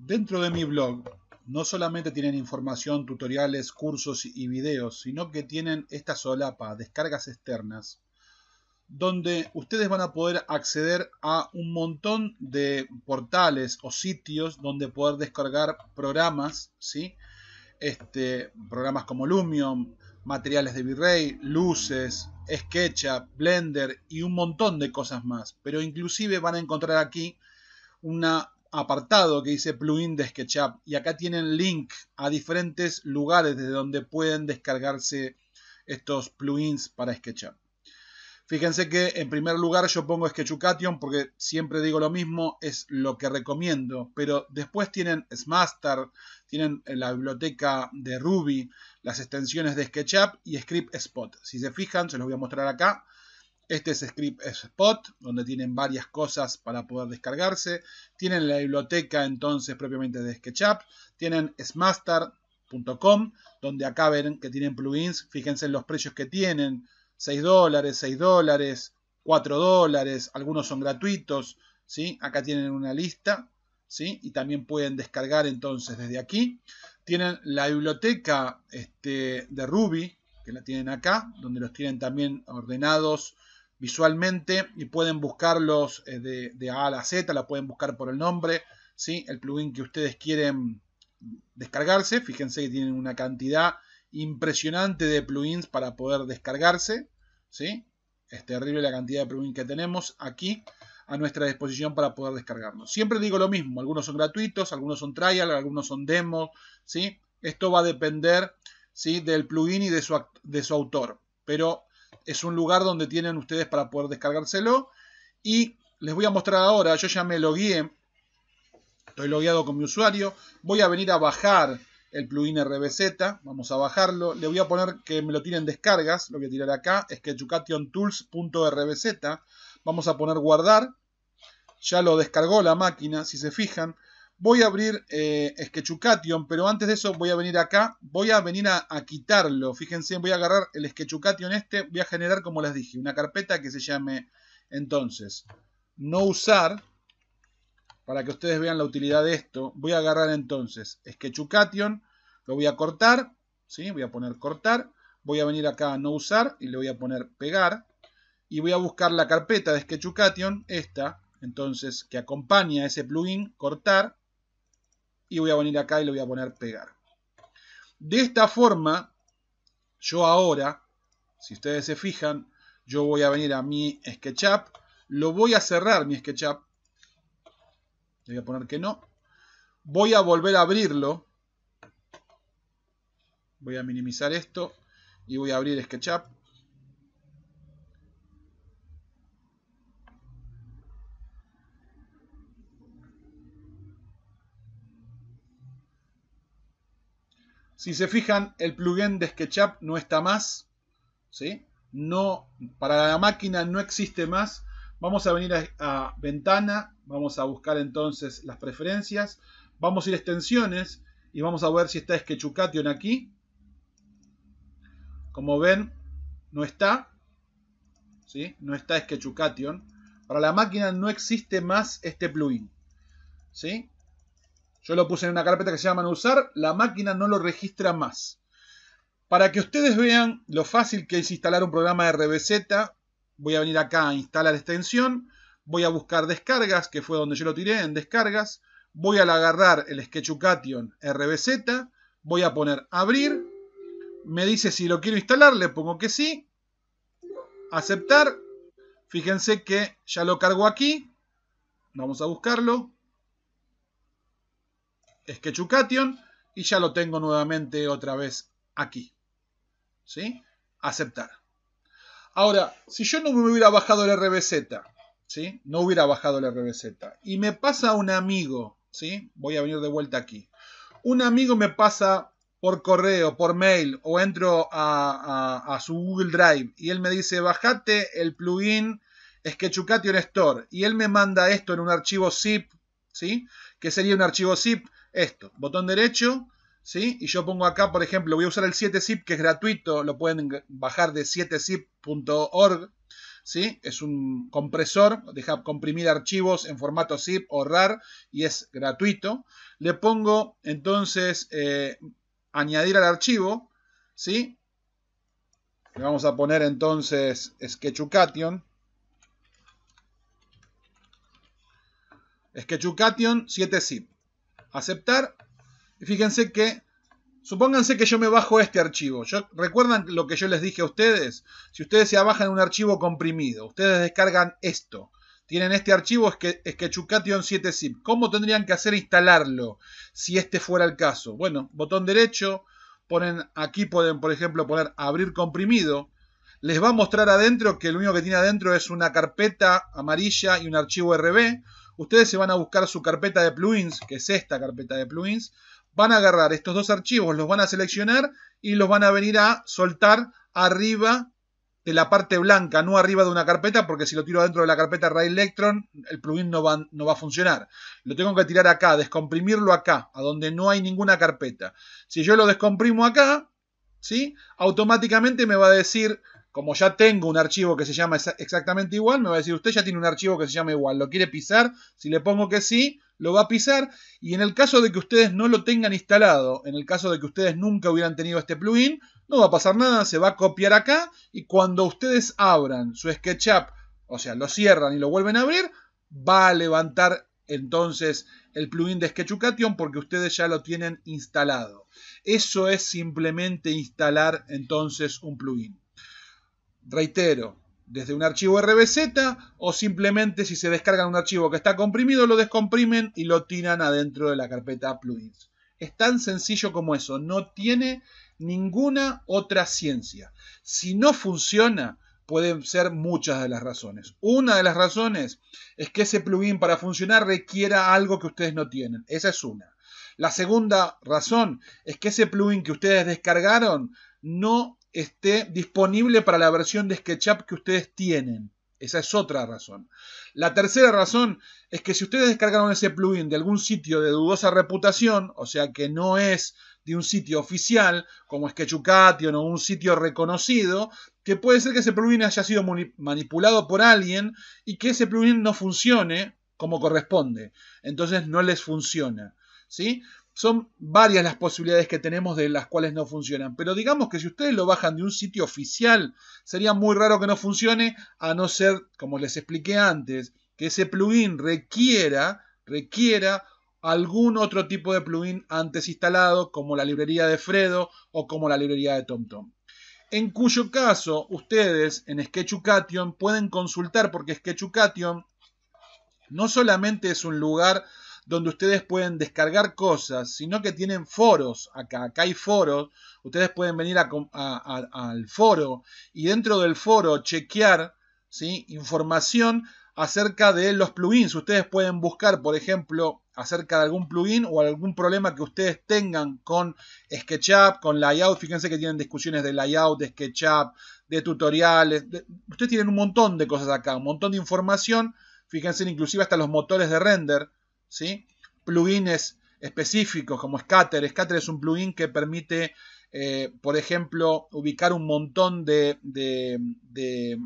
Dentro de mi blog no solamente tienen información, tutoriales, cursos y videos, sino que tienen esta solapa, descargas externas, donde ustedes van a poder acceder a un montón de portales o sitios donde poder descargar programas, ¿sí? Este, programas como Lumion, materiales de Virrey, luces, SketchUp, Blender y un montón de cosas más. Pero inclusive van a encontrar aquí una apartado que dice plugin de SketchUp y acá tienen link a diferentes lugares desde donde pueden descargarse estos plugins para SketchUp. Fíjense que en primer lugar yo pongo Sketchucation porque siempre digo lo mismo, es lo que recomiendo, pero después tienen Smaster, tienen la biblioteca de Ruby, las extensiones de SketchUp y Script Spot. Si se fijan, se los voy a mostrar acá, este es Script Spot, donde tienen varias cosas para poder descargarse. Tienen la biblioteca entonces propiamente de SketchUp. Tienen Smaster.com, donde acá ven que tienen plugins. Fíjense en los precios que tienen. 6 dólares, 6 dólares, 4 dólares. Algunos son gratuitos. ¿sí? Acá tienen una lista. ¿sí? Y también pueden descargar entonces desde aquí. Tienen la biblioteca este, de Ruby, que la tienen acá, donde los tienen también ordenados visualmente y pueden buscarlos eh, de, A a la Z, la pueden buscar por el nombre, ¿sí? el plugin que ustedes quieren descargarse. Fíjense que tienen una cantidad impresionante de plugins para poder descargarse. ¿sí? Es terrible la cantidad de plugins que tenemos aquí a nuestra disposición para poder descargarnos. Siempre digo lo mismo, algunos son gratuitos, algunos son trial, algunos son demos. ¿sí? Esto va a depender ¿sí? del plugin y de su, de su autor. Pero es un lugar donde tienen ustedes para poder descargárselo. Y les voy a mostrar ahora, yo ya me logueé, estoy logueado con mi usuario, voy a venir a bajar el plugin RBZ, vamos a bajarlo, le voy a poner que me lo tiren descargas, lo voy a tirar acá, es que educationtools.rbz, vamos a poner guardar, ya lo descargó la máquina, si se fijan, Voy a abrir eh, Sketchucation, pero antes de eso voy a venir acá, voy a venir a, quitarlo. Fíjense, voy a agarrar el Sketchucation este, voy a generar, como les dije, una carpeta que se llame entonces no usar, para que ustedes vean la utilidad de esto. Voy a agarrar entonces Sketchucation, lo voy a cortar, ¿sí? voy a poner cortar, voy a venir acá a no usar y le voy a poner pegar. Y voy a buscar la carpeta de Sketchucation, esta, entonces, que acompaña ese plugin, cortar, y voy a venir acá y le voy a poner pegar. De esta forma, yo ahora, si ustedes se fijan, yo voy a venir a mi SketchUp, lo voy a cerrar mi SketchUp, le voy a poner que no, voy a volver a abrirlo, voy a minimizar esto y voy a abrir SketchUp, Si se fijan, el plugin de SketchUp no está más. ¿sí? No, para la máquina no existe más. Vamos a venir a, ventana, vamos a buscar entonces las preferencias, vamos a ir a extensiones y vamos a ver si está Sketchucation aquí. Como ven, no está. ¿sí? No está Sketchucation. Para la máquina no existe más este plugin. ¿sí? Yo lo puse en una carpeta que se llama usar, la máquina no lo registra más. Para que ustedes vean lo fácil que es instalar un programa de RBZ, voy a venir acá a instalar extensión, voy a buscar descargas, que fue donde yo lo tiré, en descargas, voy a agarrar el Sketchucation RBZ, voy a poner abrir, me dice si lo quiero instalar, le pongo que sí, aceptar, fíjense que ya lo cargo aquí, vamos a buscarlo, Sketchucation y ya lo tengo nuevamente otra vez aquí. ¿Sí? Aceptar. Ahora, si yo no me hubiera bajado el RBZ, ¿sí? No hubiera bajado el RBZ. Y me pasa un amigo, ¿sí? Voy a venir de vuelta aquí. Un amigo me pasa por correo, por mail, o entro a, su Google Drive y él me dice, bajate el plugin Sketchucation Store. Y él me manda esto en un archivo zip, ¿sí? Que sería un archivo zip esto. Botón derecho, ¿sí? Y yo pongo acá, por ejemplo, voy a usar el 7zip que es gratuito, lo pueden bajar de 7zip.org, ¿sí? Es un compresor, deja comprimir archivos en formato zip o RAR y es gratuito. Le pongo entonces eh, añadir al archivo, ¿sí? Le vamos a poner entonces Sketchucation. Sketchucation 7zip aceptar. Y fíjense que, supónganse que yo me bajo este archivo. Yo, ¿Recuerdan lo que yo les dije a ustedes? Si ustedes se bajan un archivo comprimido, ustedes descargan esto. Tienen este archivo, es que, es que 7 zip. ¿Cómo tendrían que hacer instalarlo si este fuera el caso? Bueno, botón derecho, ponen aquí pueden, por ejemplo, poner abrir comprimido les va a mostrar adentro que lo único que tiene adentro es una carpeta amarilla y un archivo RB ustedes se van a buscar su carpeta de plugins, que es esta carpeta de plugins, van a agarrar estos dos archivos, los van a seleccionar y los van a venir a soltar arriba de la parte blanca, no arriba de una carpeta, porque si lo tiro dentro de la carpeta Ray Electron, el plugin no va, no va a funcionar. Lo tengo que tirar acá, descomprimirlo acá, a donde no hay ninguna carpeta. Si yo lo descomprimo acá, ¿sí? automáticamente me va a decir como ya tengo un archivo que se llama exactamente igual, me va a decir, usted ya tiene un archivo que se llama igual, ¿lo quiere pisar? Si le pongo que sí, lo va a pisar. Y en el caso de que ustedes no lo tengan instalado, en el caso de que ustedes nunca hubieran tenido este plugin, no va a pasar nada, se va a copiar acá y cuando ustedes abran su SketchUp, o sea, lo cierran y lo vuelven a abrir, va a levantar entonces el plugin de Sketchucation porque ustedes ya lo tienen instalado. Eso es simplemente instalar entonces un plugin reitero, desde un archivo RBZ o simplemente si se descargan un archivo que está comprimido, lo descomprimen y lo tiran adentro de la carpeta plugins. Es tan sencillo como eso, no tiene ninguna otra ciencia. Si no funciona, pueden ser muchas de las razones. Una de las razones es que ese plugin para funcionar requiera algo que ustedes no tienen. Esa es una. La segunda razón es que ese plugin que ustedes descargaron no esté disponible para la versión de SketchUp que ustedes tienen. Esa es otra razón. La tercera razón es que si ustedes descargaron ese plugin de algún sitio de dudosa reputación, o sea que no es de un sitio oficial como Sketchucation o un sitio reconocido, que puede ser que ese plugin haya sido manipulado por alguien y que ese plugin no funcione como corresponde. Entonces no les funciona. ¿sí? Son varias las posibilidades que tenemos de las cuales no funcionan. Pero digamos que si ustedes lo bajan de un sitio oficial, sería muy raro que no funcione, a no ser, como les expliqué antes, que ese plugin requiera, requiera algún otro tipo de plugin antes instalado, como la librería de Fredo o como la librería de TomTom. En cuyo caso, ustedes en Sketchucation pueden consultar, porque Sketchucation no solamente es un lugar donde ustedes pueden descargar cosas, sino que tienen foros acá. Acá hay foros, ustedes pueden venir al foro y dentro del foro chequear información acerca de los plugins. Ustedes pueden buscar, por ejemplo, acerca de algún plugin o algún problema que ustedes tengan con SketchUp, con layout. Fíjense que tienen discusiones de layout, de SketchUp, de tutoriales. Ustedes tienen un montón de cosas acá, un montón de información. Fíjense inclusive hasta los motores de render. ¿sí? plugins específicos como Scatter. Scatter es un plugin que permite, eh, por ejemplo, ubicar un montón de,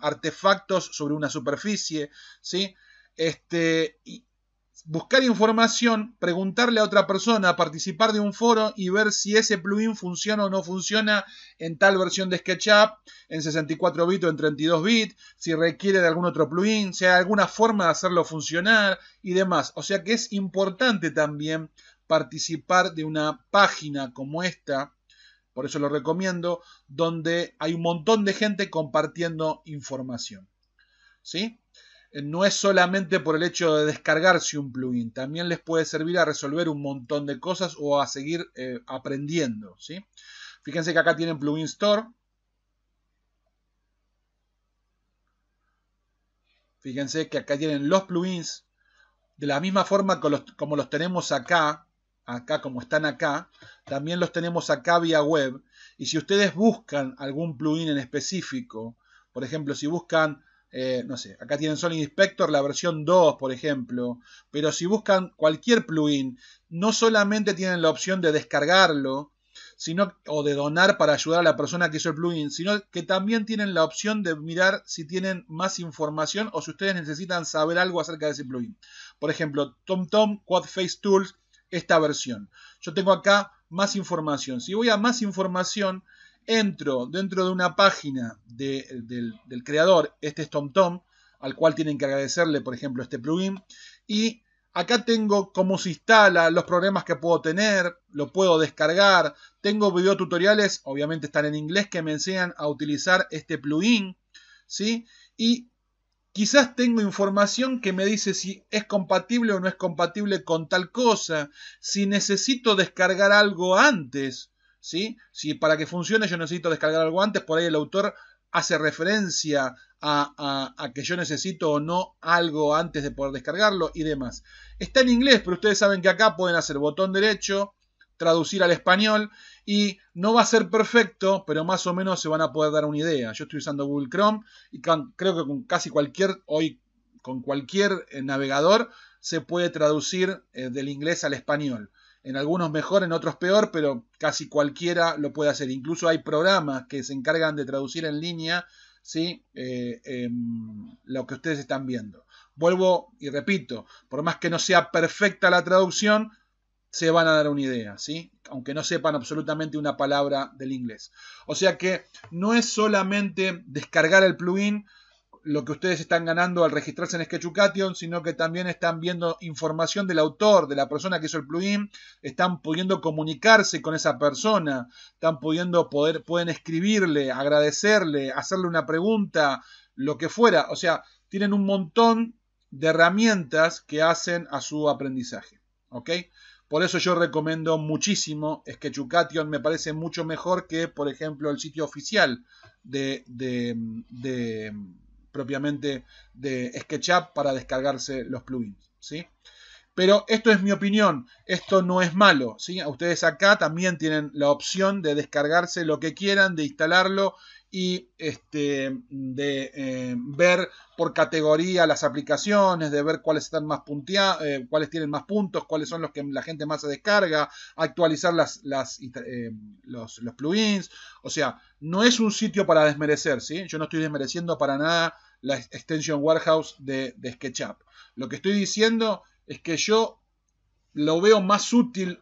artefactos sobre una superficie. ¿sí? Este, buscar información, preguntarle a otra persona, participar de un foro y ver si ese plugin funciona o no funciona en tal versión de SketchUp, en 64 bits o en 32 bits, si requiere de algún otro plugin, si hay alguna forma de hacerlo funcionar y demás. O sea que es importante también participar de una página como esta, por eso lo recomiendo, donde hay un montón de gente compartiendo información. ¿Sí? Eh, no es solamente por el hecho de descargarse un plugin, también les puede servir a resolver un montón de cosas o a seguir eh, aprendiendo. ¿sí? Fíjense que acá tienen Plugin Store. Fíjense que acá tienen los plugins. De la misma forma como los tenemos acá, acá como están acá, también los tenemos acá vía web. Y si ustedes buscan algún plugin en específico, por ejemplo, si buscan eh, no sé, acá tienen Sony Inspector la versión 2, por ejemplo, pero si buscan cualquier plugin, no solamente tienen la opción de descargarlo sino, o de donar para ayudar a la persona que hizo el plugin, sino que también tienen la opción de mirar si tienen más información o si ustedes necesitan saber algo acerca de ese plugin. Por ejemplo, TomTom Quad Face Tools, esta versión. Yo tengo acá más información. Si voy a más información, entro dentro de una página del, creador, este es TomTom, al cual tienen que agradecerle, por ejemplo, este plugin, y acá tengo cómo se instala, los problemas que puedo tener, lo puedo descargar, tengo videotutoriales, obviamente están en inglés, que me enseñan a utilizar este plugin, ¿sí? Y Quizás tengo información que me dice si es compatible o no es compatible con tal cosa, si necesito descargar algo antes, si para que funcione yo necesito descargar algo antes, por ahí el autor hace referencia a, que yo necesito o no algo antes de poder descargarlo y demás. Está en inglés, pero ustedes saben que acá pueden hacer botón derecho, traducir al español y no va a ser perfecto, pero más o menos se van a poder dar una idea. Yo estoy usando Google Chrome y creo que con casi cualquier, hoy con cualquier eh, navegador se puede traducir eh, del inglés al español en algunos mejor, en otros peor, pero casi cualquiera lo puede hacer. Incluso hay programas que se encargan de traducir en línea ¿sí? Eh, em, lo que ustedes están viendo. Vuelvo y repito, por más que no sea perfecta la traducción, se van a dar una idea, ¿sí? aunque no sepan absolutamente una palabra del inglés. O sea que no es solamente descargar el plugin, lo que ustedes están ganando al registrarse en Sketchucation, sino que también están viendo información del autor, de la persona que hizo el plugin, están pudiendo comunicarse con esa persona, están pudiendo poder, pueden escribirle, agradecerle, hacerle una pregunta, lo que fuera. O sea, tienen un montón de herramientas que hacen a su aprendizaje. ¿Ok? Por eso yo recomiendo muchísimo Sketchucation, me parece mucho mejor que, por ejemplo, el sitio oficial de, de, de propiamente de SketchUp para descargarse los plugins. ¿sí? Pero esto es mi opinión, esto no es malo. ¿sí? Ustedes acá también tienen la opción de descargarse lo que quieran, de instalarlo y este, de eh, ver por categoría las aplicaciones, de ver cuáles están más punteadas, eh, cuáles tienen más puntos, cuáles son los que la gente más se descarga, actualizar las, eh, los, los, plugins. O sea, no es un sitio para desmerecer, ¿sí? Yo no estoy desmereciendo para nada la extension warehouse de, SketchUp. Lo que estoy diciendo es que yo lo veo más útil,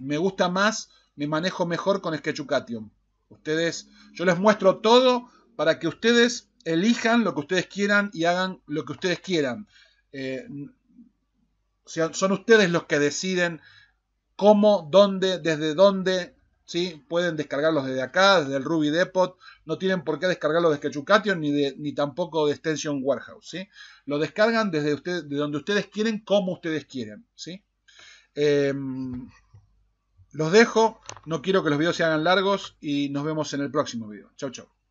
me gusta más, me manejo mejor con Sketchucation. Ustedes, yo les muestro todo para que ustedes elijan lo que ustedes quieran y hagan lo que ustedes quieran. Eh, son ustedes los que deciden cómo, dónde, desde dónde ¿sí? Pueden descargarlos desde acá, desde el Ruby Depot. No tienen por qué descargarlos de Sketchucation ni, ni tampoco de Extension Warehouse, ¿sí? Lo descargan desde usted, de donde ustedes quieren, como ustedes quieren, ¿sí? Em, los dejo, no quiero que los videos se hagan largos y nos vemos en el próximo video. Chau, chau.